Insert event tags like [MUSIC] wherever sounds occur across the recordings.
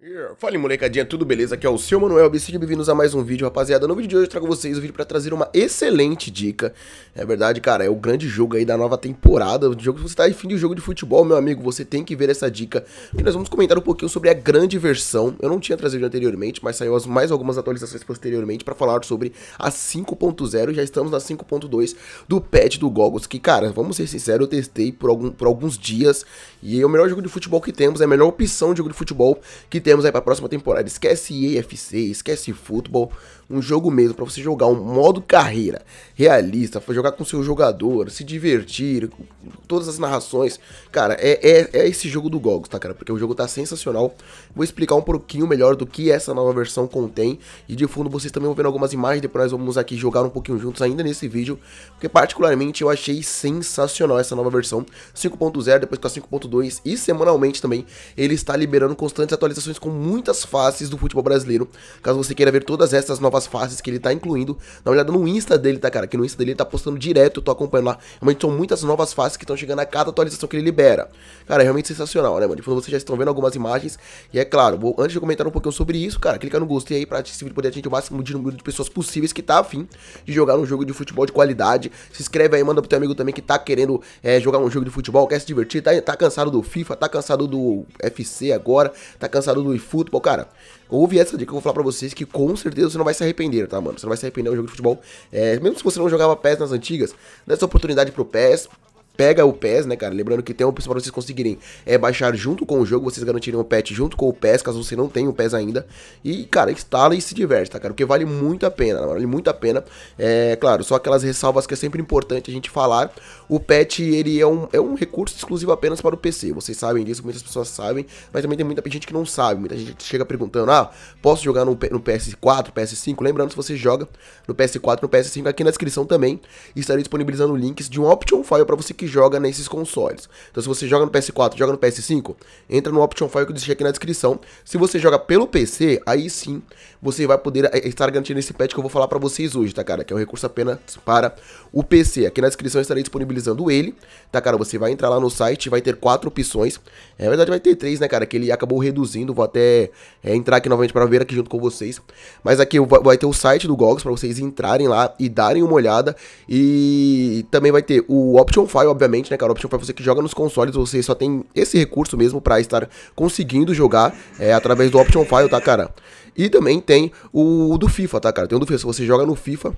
Yeah. Fala molecadinha, tudo beleza? Aqui é o seu Manuel, e sejam bem-vindos a mais um vídeo, rapaziada. No vídeo de hoje eu trago vocês o um vídeo para trazer uma excelente dica. É verdade, cara, é o grande jogo aí da nova temporada, o jogo que você tá em fim de jogo de futebol, meu amigo, você tem que ver essa dica. E nós vamos comentar um pouquinho sobre a grande versão. Eu não tinha trazido anteriormente, mas saiu mais algumas atualizações posteriormente para falar sobre a 5.0, já estamos na 5.2 do patch do Goggles, que, cara, vamos ser sinceros, eu testei por, algum, por alguns dias e é o melhor jogo de futebol que temos, é a melhor opção de jogo de futebol que temos aí para a próxima temporada. Esquece EFC, esquece futebol, um jogo mesmo para você jogar um modo carreira realista, para jogar com seu jogador, se divertir, todas as narrações. Cara, é, é, é esse jogo do Gogos tá, cara? Porque o jogo tá sensacional. Vou explicar um pouquinho melhor do que essa nova versão contém e de fundo vocês também vão vendo algumas imagens, depois nós vamos aqui jogar um pouquinho juntos ainda nesse vídeo, porque particularmente eu achei sensacional essa nova versão 5.0, depois com a 5.2 e semanalmente também ele está liberando constantes atualizações com muitas faces do futebol brasileiro. Caso você queira ver todas essas novas faces que ele tá incluindo, dá uma olhada no Insta dele, tá, cara? Que no Insta dele ele tá postando direto, eu tô acompanhando lá. Realmente são muitas novas faces que estão chegando a cada atualização que ele libera. Cara, é realmente sensacional, né, mano? fundo, vocês já estão vendo algumas imagens. E é claro, vou, antes de comentar um pouquinho sobre isso, cara, clica no gostei aí pra esse vídeo poder atingir o máximo de número de pessoas possíveis que tá afim de jogar um jogo de futebol de qualidade. Se inscreve aí, manda pro teu amigo também que tá querendo é, jogar um jogo de futebol, quer se divertir, tá, tá cansado do FIFA, tá cansado do FC agora, tá cansado do estilo e futebol, cara, ouve essa dica que eu vou falar pra vocês que com certeza você não vai se arrepender, tá, mano? Você não vai se arrepender, do jogo de futebol. É, mesmo se você não jogava PES nas antigas, dá essa oportunidade pro PES, pega o PES, né, cara? Lembrando que tem uma opção pra vocês conseguirem é baixar junto com o jogo, vocês garantirem o patch junto com o PES, caso você não tenha o PES ainda. E, cara, instala e se diverte, tá, cara? Porque vale muito a pena, vale muito a pena. É, claro, só aquelas ressalvas que é sempre importante a gente falar. O patch, ele é um, é um recurso exclusivo apenas para o PC. Vocês sabem disso, muitas pessoas sabem, mas também tem muita gente que não sabe. Muita gente chega perguntando, ah, posso jogar no, no PS4, PS5? Lembrando, se você joga no PS4, no PS5, aqui na descrição também estarei disponibilizando links de um option file para você que joga nesses consoles. Então, se você joga no PS4, joga no PS5, entra no Option File que eu deixei aqui na descrição. Se você joga pelo PC, aí sim você vai poder eh, estar garantindo esse patch que eu vou falar para vocês hoje, tá, cara? Que é um recurso apenas para o PC. Aqui na descrição eu estarei disponibilizando ele, tá, cara? Você vai entrar lá no site, vai ter quatro opções. É, na verdade, vai ter três, né, cara? Que ele acabou reduzindo. Vou até é, entrar aqui novamente para ver aqui junto com vocês. Mas aqui vai ter o site do GOGS para vocês entrarem lá e darem uma olhada. E também vai ter o Option File, obviamente, né, cara? Option para é você que joga nos consoles, você só tem esse recurso mesmo para estar conseguindo jogar é, através do Option File, tá, cara? E também tem o do FIFA, tá, cara? Tem o do FIFA. Se você joga no FIFA,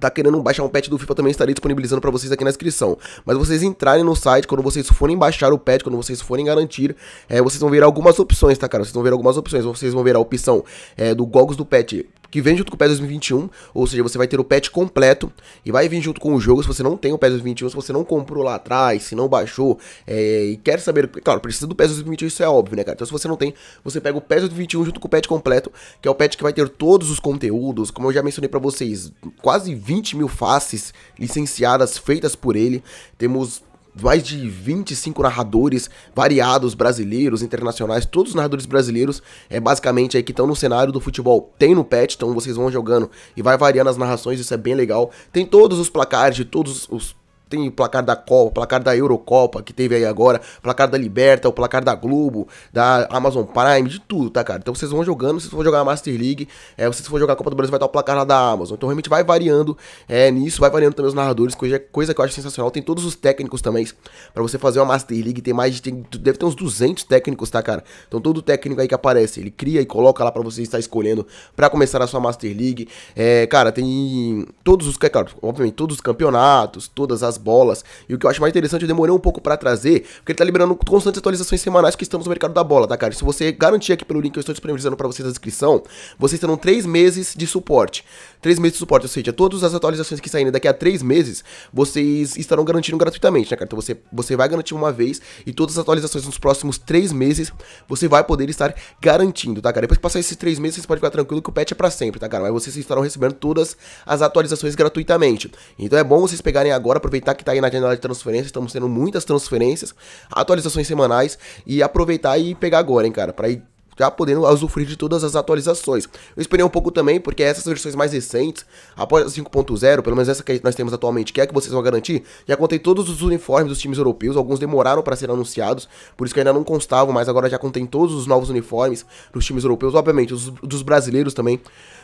tá querendo baixar um patch do FIFA, também estarei disponibilizando para vocês aqui na descrição. Mas vocês entrarem no site, quando vocês forem baixar o patch, quando vocês forem garantir, é, vocês vão ver algumas opções, tá, cara? Vocês vão ver algumas opções. Vocês vão ver a opção é, do Gogos do Patch que vem junto com o PES 2021, ou seja, você vai ter o patch completo e vai vir junto com o jogo. Se você não tem o PES 2021, se você não comprou lá atrás, se não baixou é, e quer saber, claro, precisa do PES 2021, isso é óbvio, né, cara? Então, se você não tem, você pega o PES 2021 junto com o patch completo, que é o patch que vai ter todos os conteúdos, como eu já mencionei para vocês, quase 20 mil faces licenciadas feitas por ele. Temos mais de 25 narradores variados, brasileiros, internacionais, todos os narradores brasileiros, é basicamente aí que estão no cenário do futebol. Tem no pet, então vocês vão jogando e vai variando as narrações, isso é bem legal. Tem todos os placares de todos os tem o placar da Copa, placar da Eurocopa que teve aí agora, placar da Liberta, o placar da Globo, da Amazon Prime, de tudo, tá, cara? Então vocês vão jogando, se for jogar a Master League, é, vocês for jogar a Copa do Brasil, vai estar o placar lá da Amazon. Então realmente vai variando é, nisso, vai variando também os narradores, coisa, coisa que eu acho sensacional. Tem todos os técnicos também, para você fazer uma Master League, tem mais de, tem, deve ter uns 200 técnicos, tá, cara? Então todo técnico aí que aparece, ele cria e coloca lá para você estar escolhendo para começar a sua Master League. É, cara, tem todos os, é, claro, obviamente, todos os campeonatos, todas as bolas. E o que eu acho mais interessante, eu demorei um pouco para trazer, porque ele tá liberando constantes atualizações semanais que estamos no mercado da bola, tá, cara? Se você garantir aqui pelo link que eu estou disponibilizando para vocês na descrição, vocês terão 3 meses de suporte. 3 meses de suporte, ou seja, todas as atualizações que saírem daqui a 3 meses, vocês estarão garantindo gratuitamente, né, cara? Então você, você vai garantir uma vez e todas as atualizações nos próximos 3 meses você vai poder estar garantindo, tá, cara? Depois que passar esses 3 meses, você pode ficar tranquilo que o patch é pra sempre, tá, cara? Mas vocês estarão recebendo todas as atualizações gratuitamente. Então é bom vocês pegarem agora, aproveitar aproveitar tá, que está aí na janela de transferência, estamos tendo muitas transferências, atualizações semanais e aproveitar e pegar agora, hein, cara, para ir já podendo usufruir de todas as atualizações. Eu esperei um pouco também, porque essas versões mais recentes, após a 5.0, pelo menos essa que nós temos atualmente, que é que vocês vão garantir, já contei todos os uniformes dos times europeus, alguns demoraram para serem anunciados, por isso que ainda não constavam, mas agora já contém todos os novos uniformes dos times europeus, obviamente, os, dos brasileiros também,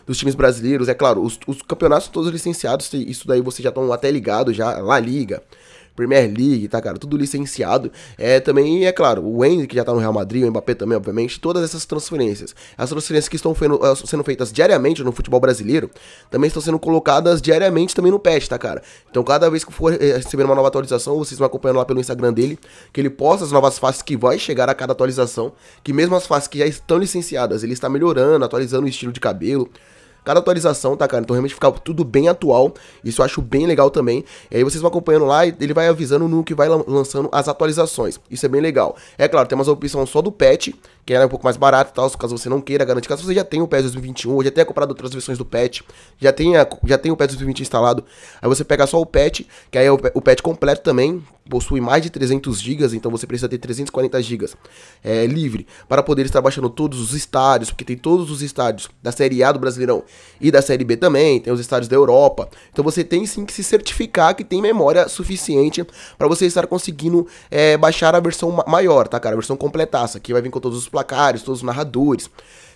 dos times brasileiros, é claro, os, os campeonatos todos licenciados, isso daí vocês já estão até ligados, já, La Liga, Premier League, tá, cara? Tudo licenciado. É, também, é claro, o Henry, que já tá no Real Madrid, o Mbappé também, obviamente, todas essas transferências. As transferências que estão eh, sendo feitas diariamente no futebol brasileiro, também estão sendo colocadas diariamente também no patch, tá, cara? Então, cada vez que for eh, recebendo uma nova atualização, vocês vão acompanhando lá pelo Instagram dele, que ele posta as novas faces que vai chegar a cada atualização, que mesmo as faces que já estão licenciadas, ele está melhorando, atualizando o estilo de cabelo, cada atualização, tá, cara? Então realmente fica tudo bem atual. Isso eu acho bem legal também. E aí vocês vão acompanhando lá e ele vai avisando no que vai lançando as atualizações. Isso é bem legal. É claro, tem uma opção só do patch, que era é um pouco mais barato e tal, caso você não queira garantir, caso você já tenha o PES 2021, já tenha comprado outras versões do patch, já tenha, já tenha o PES 2020 instalado, aí você pega só o patch, que aí é o, o patch completo também, possui mais de 300 GB, então você precisa ter 340 GB é, livre, para poder estar baixando todos os estádios, porque tem todos os estádios da Série A do Brasileirão, e da Série B também, tem os estádios da Europa. Então você tem sim que se certificar que tem memória suficiente para você estar conseguindo é, baixar a versão maior, tá, cara? A versão completaça, que vai vir com todos os placares, todos os narradores.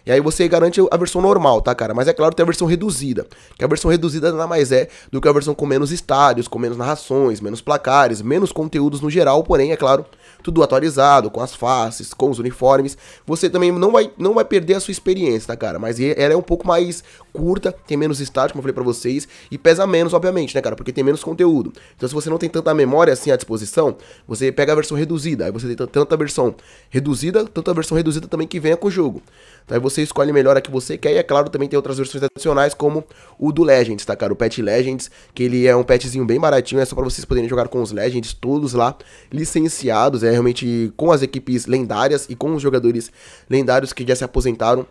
E aí você garante a versão normal, tá, cara? Mas é claro, tem a versão reduzida. Que a versão reduzida nada mais é do que a versão com menos estádios, com menos narrações, menos placares, menos conteúdos no geral, porém, é claro, tudo atualizado, com as faces, com os uniformes. Você também não vai, não vai perder a sua experiência, tá, cara? Mas ela é um pouco mais curta, tem menos estágio, como eu falei pra vocês, e pesa menos, obviamente, né, cara? Porque tem menos conteúdo. Então, se você não tem tanta memória assim à disposição, você pega a versão reduzida. Aí você tem tanta versão reduzida, tanta versão reduzida também que venha com o jogo. Então, aí você escolhe melhor a que você quer, e é claro, também tem outras versões adicionais, como o do Legends, tá, cara? O Pet Legends, que ele é um petzinho bem baratinho, é só pra vocês poderem jogar com os Legends, todos lá licenciados é realmente com as equipes lendárias e com os jogadores lendários que já se aposentaram.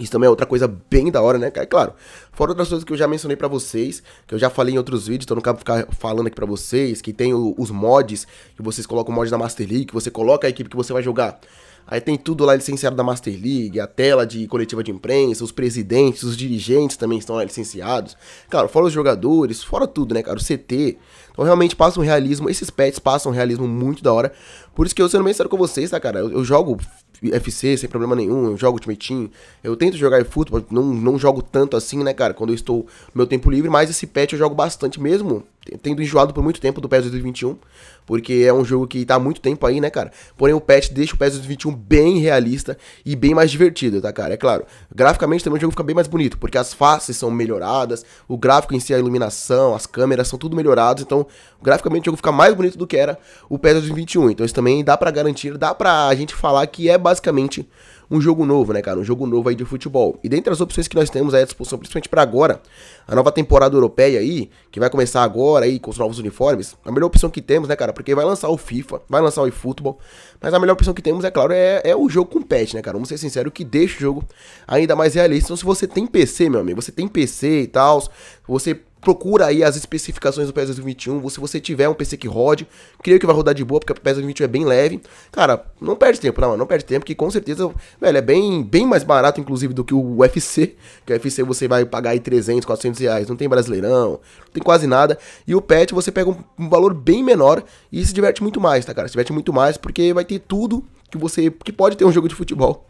Isso também é outra coisa bem da hora, né? É claro, fora outras coisas que eu já mencionei para vocês, que eu já falei em outros vídeos, então não quero ficar falando aqui para vocês, que tem o, os mods, que vocês colocam mod da Master League, que você coloca a equipe que você vai jogar Aí tem tudo lá licenciado da Master League, a tela de coletiva de imprensa, os presidentes, os dirigentes também estão lá licenciados. Cara, fora os jogadores, fora tudo, né, cara? O CT. Então realmente passa um realismo, esses pets passam um realismo muito da hora. Por isso que eu sendo bem com vocês, tá, cara? Eu, eu jogo FC sem problema nenhum, eu jogo Ultimate Team, eu tento jogar futebol, não, não jogo tanto assim, né, cara? Quando eu estou no meu tempo livre, mas esse pet eu jogo bastante mesmo tendo enjoado por muito tempo do PES 2021, porque é um jogo que tá há muito tempo aí, né, cara? Porém, o patch deixa o PES 2021 bem realista e bem mais divertido, tá, cara? É claro. Graficamente também o jogo fica bem mais bonito, porque as faces são melhoradas, o gráfico em si, a iluminação, as câmeras são tudo melhorados, então graficamente o jogo fica mais bonito do que era o PES 2021. Então isso também dá para garantir, dá pra gente falar que é basicamente um jogo novo, né, cara? Um jogo novo aí de futebol. E dentre as opções que nós temos aí à disposição, principalmente para agora, a nova temporada europeia aí, que vai começar agora aí com os novos uniformes, a melhor opção que temos, né, cara? Porque vai lançar o FIFA, vai lançar o eFootball, mas a melhor opção que temos, é claro, é, é o jogo com patch, né, cara? Vamos ser sinceros, que deixa o jogo ainda mais realista. Então, se você tem PC, meu amigo, você tem PC e tal, você procura aí as especificações do PES 2021. Se você tiver um PC que rode, creio que vai rodar de boa, porque o PES 2021 é bem leve. Cara, não perde tempo, não, né, não perde tempo, que com certeza, velho, é bem, bem mais barato, inclusive, do que o UFC. Que o UFC você vai pagar aí 300, 400 reais. Não tem brasileirão, não tem quase nada. E o PET você pega um, um valor bem menor e se diverte muito mais, tá, cara? Se diverte muito mais porque vai ter tudo que você. que pode ter um jogo de futebol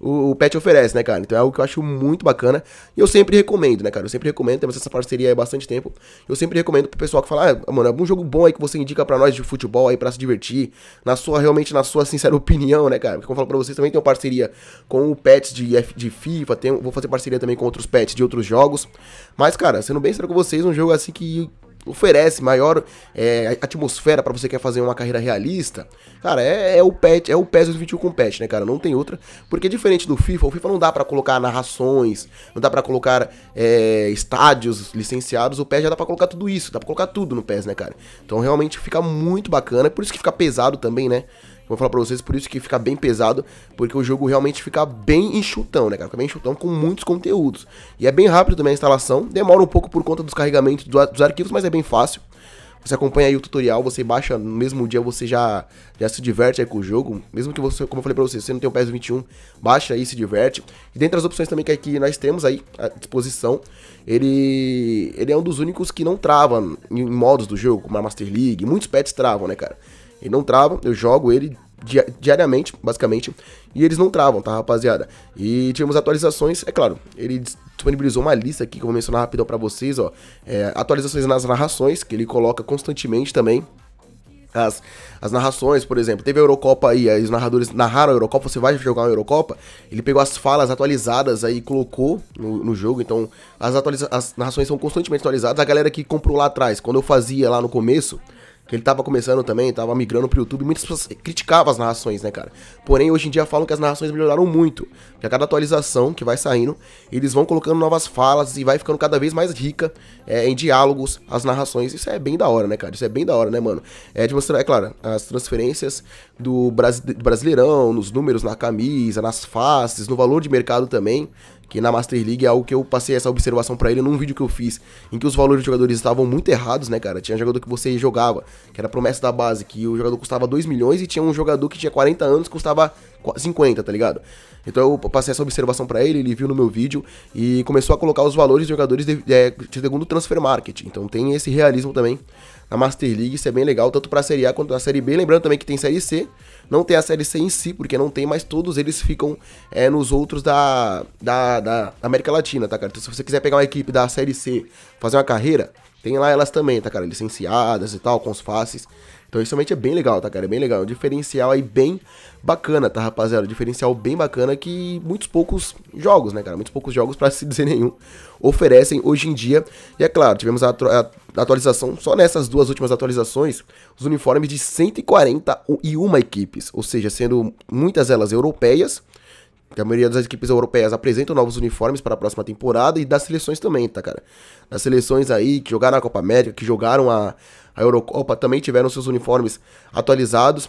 o, o Pet oferece, né, cara? Então é algo que eu acho muito bacana. E eu sempre recomendo, né, cara? Eu sempre recomendo, temos essa parceria há bastante tempo. Eu sempre recomendo pro pessoal que fala, ah, mano, algum jogo bom aí que você indica para nós de futebol aí para se divertir. Na sua, realmente, na sua sincera [LAUGHS] opinião, né, cara? Porque como eu falo pra vocês, também tem uma parceria com o Pet de, de FIFA, tenho, vou fazer parceria também com outros Pets de outros jogos. Mas, cara, sendo bem sério com vocês, um jogo assim que oferece maior é, atmosfera para você quer fazer uma carreira realista. Cara, é, é o PES, é o PES 21 com né, cara? Não tem outra. Porque diferente do FIFA, o FIFA não dá para colocar narrações, não dá para colocar é, estádios licenciados, o PES já dá para colocar tudo isso, dá para colocar tudo no PES, né, cara? Então realmente fica muito bacana, é por isso que fica pesado também, né? Vou falar pra vocês, por isso que fica bem pesado, porque o jogo realmente fica bem enxutão, né, cara? Fica bem enxutão com muitos conteúdos. E é bem rápido também a instalação, demora um pouco por conta dos carregamentos dos arquivos, mas é bem fácil. Você acompanha aí o tutorial, você baixa no mesmo dia, você já, já se diverte aí com o jogo. Mesmo que você, como eu falei pra vocês você não tem o ps 21, baixa aí se diverte. E dentre as opções também que aqui nós temos aí à disposição, ele, ele é um dos únicos que não trava em modos do jogo, como a Master League. Muitos pets travam, né, cara? Ele não trava, eu jogo ele di diariamente, basicamente, e eles não travam, tá, rapaziada? E tivemos atualizações, é claro, ele disponibilizou uma lista aqui que eu vou mencionar rapidão pra vocês, ó. É, atualizações nas narrações, que ele coloca constantemente também. As, as narrações, por exemplo, teve a Eurocopa aí, aí os narradores narraram a Eurocopa, você vai jogar a Eurocopa, ele pegou as falas atualizadas aí e colocou no, no, jogo, então as, as narrações são constantemente atualizadas, a galera que comprou lá atrás, quando eu fazia lá no começo, que ele tava começando também, tava migrando pro YouTube, muitas pessoas criticavam as narrações, né, cara? Porém, hoje em dia falam que as narrações melhoraram muito. Que a cada atualização que vai saindo, eles vão colocando novas falas e vai ficando cada vez mais rica é, em diálogos, as narrações. Isso é bem da hora, né, cara? Isso é bem da hora, né, mano? É de mostrar, é claro, as transferências do Brasileirão, nos números na camisa, nas faces, no valor de mercado também que na Master League é algo que eu passei essa observação para ele num vídeo que eu fiz, em que os valores dos jogadores estavam muito errados, né, cara? Tinha jogador que você jogava, que era promessa da base, que o jogador custava 2 milhões e tinha um jogador que tinha 40 anos que custava 50, tá ligado? Então eu passei essa observação para ele, ele viu no meu vídeo e começou a colocar os valores dos jogadores de, é, segundo o transfer market. Então tem esse realismo também na Master League, isso é bem legal, tanto para a Série A quanto a Série B. Lembrando também que tem Série C, não tem a Série C em si, porque não tem, mas todos eles ficam é, nos outros da, da, da América Latina, tá, cara? Então se você quiser pegar uma equipe da Série C, fazer uma carreira, tem lá elas também, tá, cara? Licenciadas e tal, com os faces. Então isso realmente é bem legal, tá, cara? É bem legal. É um diferencial aí bem bacana, tá, rapaziada? Um diferencial bem bacana que muitos poucos jogos, né, cara? Muitos poucos jogos, para se dizer nenhum, oferecem hoje em dia. E é claro, tivemos a, a atualização, só nessas duas últimas atualizações, os uniformes de 141 equipes, ou seja, sendo muitas delas europeias, que a maioria das equipes europeias apresentam novos uniformes para a próxima temporada e das seleções também, tá, cara? Das seleções aí que jogaram a Copa América, que jogaram a, a Eurocopa, também tiveram seus uniformes atualizados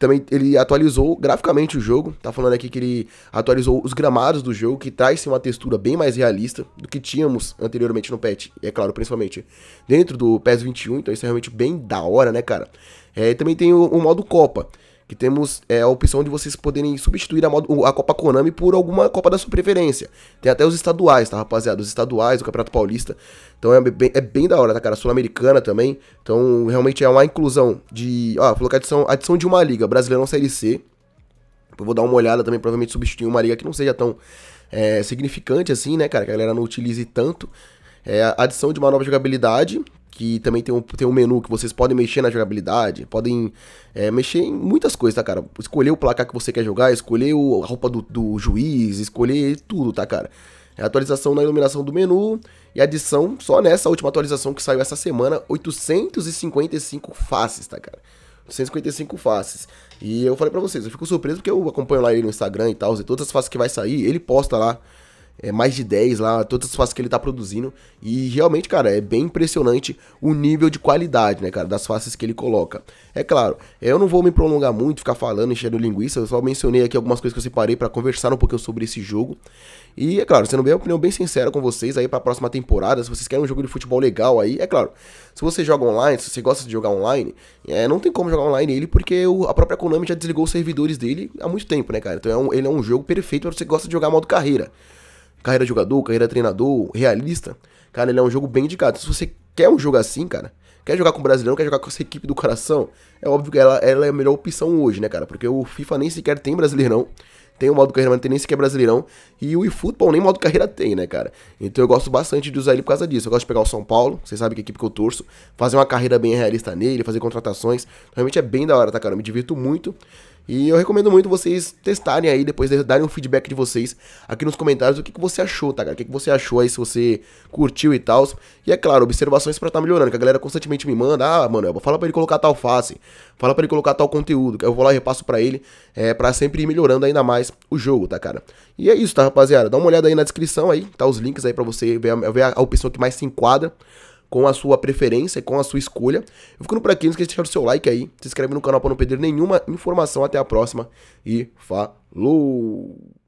também ele atualizou graficamente o jogo. Tá falando aqui que ele atualizou os gramados do jogo, que traz uma textura bem mais realista do que tínhamos anteriormente no patch. E é claro, principalmente dentro do PES 21, então isso é realmente bem da hora, né, cara? É, também tem o, o modo Copa, que temos é, a opção de vocês poderem substituir a, modo, a, Copa Konami por alguma Copa da sua preferência. Tem até os estaduais, tá, rapaziada? Os estaduais, o Campeonato Paulista. Então é bem, é bem da hora, tá, cara? Sul-Americana também. Então realmente é uma inclusão de. Ó, falou que adição, adição de uma liga, Brasileirão Série C. Eu vou dar uma olhada também, provavelmente substituir uma liga que não seja tão é, significante assim, né, cara? Que a galera não utilize tanto. É, adição de uma nova jogabilidade, que também tem um, tem um menu que vocês podem mexer na jogabilidade, podem é, mexer em muitas coisas, tá, cara? Escolher o placar que você quer jogar, escolher a roupa do, do juiz, escolher tudo, tá, cara? É atualização na iluminação do menu e adição só nessa última atualização que saiu essa semana, 855 faces, tá, cara? 155 faces. E eu falei para vocês, eu fico surpreso porque eu acompanho lá ele no Instagram e tal, e todas as faces que vai sair, ele posta lá é, mais de 10 lá, todas as faces que ele tá produzindo. E realmente, cara, é bem impressionante o nível de qualidade, né, cara, das faces que ele coloca. É claro, eu não vou me prolongar muito, ficar falando, enchendo linguiça, eu só mencionei aqui algumas coisas que eu separei para conversar um pouquinho sobre esse jogo. E é claro, sendo bem, uma opinião bem sincera com vocês aí para a próxima temporada, se vocês querem um jogo de futebol legal aí, é claro. Se você joga online, se você gosta de jogar online, é, não tem como jogar online ele porque o, a própria Konami já desligou os servidores dele há muito tempo, né, cara? Então é um, ele é um jogo perfeito para você que gosta de jogar modo carreira carreira de jogador, carreira de treinador, realista, cara, ele é um jogo bem indicado. Se você quer um jogo assim, cara, quer jogar com o brasileiro, quer jogar com essa equipe do coração, é óbvio que ela, ela é a melhor opção hoje, né, cara? Porque o FIFA nem sequer tem brasileirão. Tem o modo carreira, mas não tem nem sequer brasileirão. E o eFootball nem modo carreira tem, né, cara? Então eu gosto bastante de usar ele por causa disso. Eu gosto de pegar o São Paulo, vocês sabem que é a equipe que eu torço, fazer uma carreira bem realista nele, fazer contratações. Realmente é bem da hora, tá, cara? Eu me divirto muito. E eu recomendo muito vocês testarem aí, depois darem um feedback de vocês aqui nos comentários o que, que você achou, tá, cara? O que, que você achou aí, se você curtiu e tal. E é claro, observações para estar tá melhorando, que a galera constantemente me manda, ah, mano, fala para ele colocar tal face, fala para ele colocar tal conteúdo, que eu vou lá e repasso para ele, é, para sempre ir melhorando ainda mais o jogo, tá, cara? E é isso, tá, rapaziada? Dá uma olhada aí na descrição aí, tá os links aí para você ver a, ver a opção que mais se enquadra com a sua preferência, com a sua escolha. Eu ficando por aqui, não esqueça de deixar o seu like aí, se inscreve no canal para não perder nenhuma informação. Até a próxima e falou!